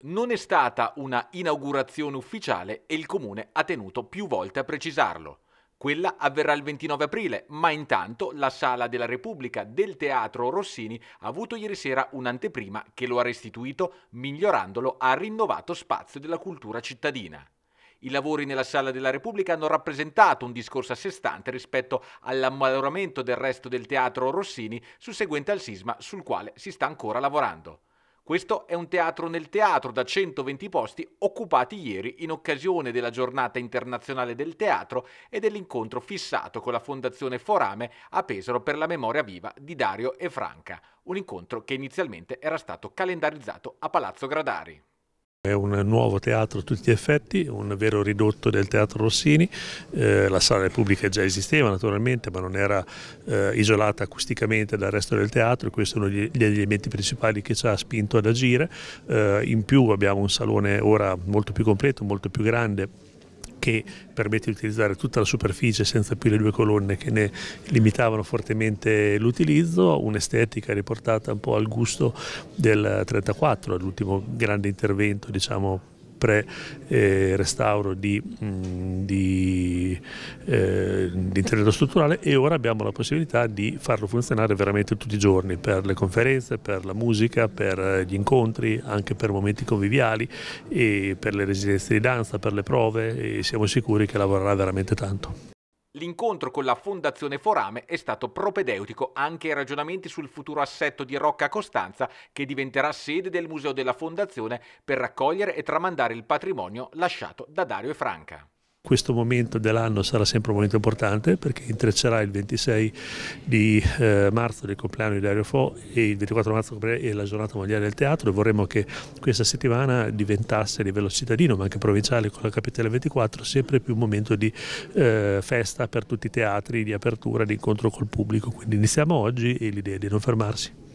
Non è stata una inaugurazione ufficiale e il comune ha tenuto più volte a precisarlo. Quella avverrà il 29 aprile, ma intanto la Sala della Repubblica del Teatro Rossini ha avuto ieri sera un'anteprima che lo ha restituito, migliorandolo a rinnovato spazio della cultura cittadina. I lavori nella Sala della Repubblica hanno rappresentato un discorso a sé stante rispetto all'ammaloramento del resto del Teatro Rossini susseguente al sisma sul quale si sta ancora lavorando. Questo è un teatro nel teatro da 120 posti occupati ieri in occasione della giornata internazionale del teatro e dell'incontro fissato con la Fondazione Forame a Pesaro per la memoria viva di Dario e Franca, un incontro che inizialmente era stato calendarizzato a Palazzo Gradari. È un nuovo teatro a tutti gli effetti, un vero ridotto del teatro Rossini, eh, la sala pubblica già esisteva naturalmente ma non era eh, isolata acusticamente dal resto del teatro e questo è uno degli elementi principali che ci ha spinto ad agire, eh, in più abbiamo un salone ora molto più completo, molto più grande che permette di utilizzare tutta la superficie senza più le due colonne che ne limitavano fortemente l'utilizzo, un'estetica riportata un po' al gusto del 34, l'ultimo grande intervento diciamo pre-restauro eh, di, mm, di eh, di, eh, intervento strutturale e ora abbiamo la possibilità di farlo funzionare veramente tutti i giorni per le conferenze, per la musica, per eh, gli incontri, anche per momenti conviviali e per le residenze di danza, per le prove e siamo sicuri che lavorerà veramente tanto. L'incontro con la Fondazione Forame è stato propedeutico anche ai ragionamenti sul futuro assetto di Rocca Costanza, che diventerà sede del Museo della Fondazione per raccogliere e tramandare il patrimonio lasciato da Dario e Franca questo momento dell'anno sarà sempre un momento importante perché intreccerà il 26 di eh, marzo del compleanno di Dario Fo e il 24 marzo è la giornata mondiale del teatro e vorremmo che questa settimana diventasse a livello cittadino ma anche provinciale con la capitale 24 sempre più un momento di eh, festa per tutti i teatri, di apertura, di incontro col pubblico. Quindi iniziamo oggi e l'idea è di non fermarsi.